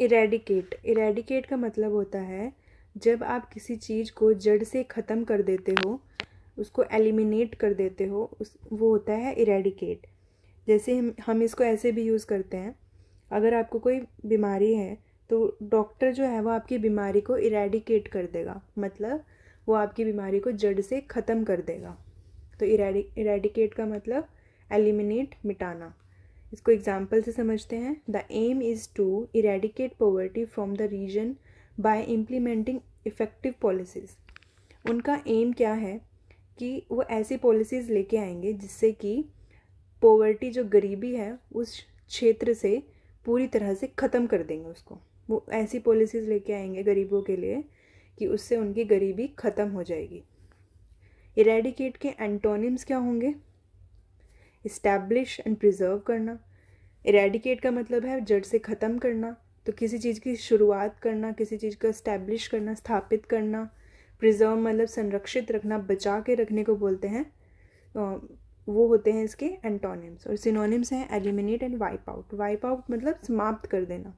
eradicate eradicate का मतलब होता है जब आप किसी चीज़ को जड़ से ख़त्म कर देते हो उसको एलिमिनेट कर देते हो उस वो होता है इरेडिकेट जैसे हम हम इसको ऐसे भी यूज़ करते हैं अगर आपको कोई बीमारी है तो डॉक्टर जो है वो आपकी बीमारी को इरेडिकेट कर देगा मतलब वो आपकी बीमारी को जड़ से ख़त्म कर देगा तो इरेडिकेट का मतलब एलिमिनेट मिटाना इसको एग्जाम्पल से समझते हैं the aim is to eradicate poverty from the region by implementing effective policies उनका एम क्या है कि वो ऐसी पॉलिसीज़ लेके आएंगे जिससे कि पोवर्टी जो गरीबी है उस क्षेत्र से पूरी तरह से ख़त्म कर देंगे उसको वो ऐसी पॉलिसीज़ लेके आएंगे गरीबों के लिए कि उससे उनकी गरीबी ख़त्म हो जाएगी इरेडिकेट के एंटोनिम्स क्या होंगे इस्टेब्लिश एंड प्रिजर्व करना इरेडिकेट का मतलब है जड़ से ख़त्म करना तो किसी चीज़ की शुरुआत करना किसी चीज़ को इस्टेब्लिश करना स्थापित करना प्रिजर्व मतलब संरक्षित रखना बचा के रखने को बोलते हैं वो होते हैं इसके एंटोनिम्स और सिनोनिम्स हैं eliminate and wipe out wipe out मतलब समाप्त कर देना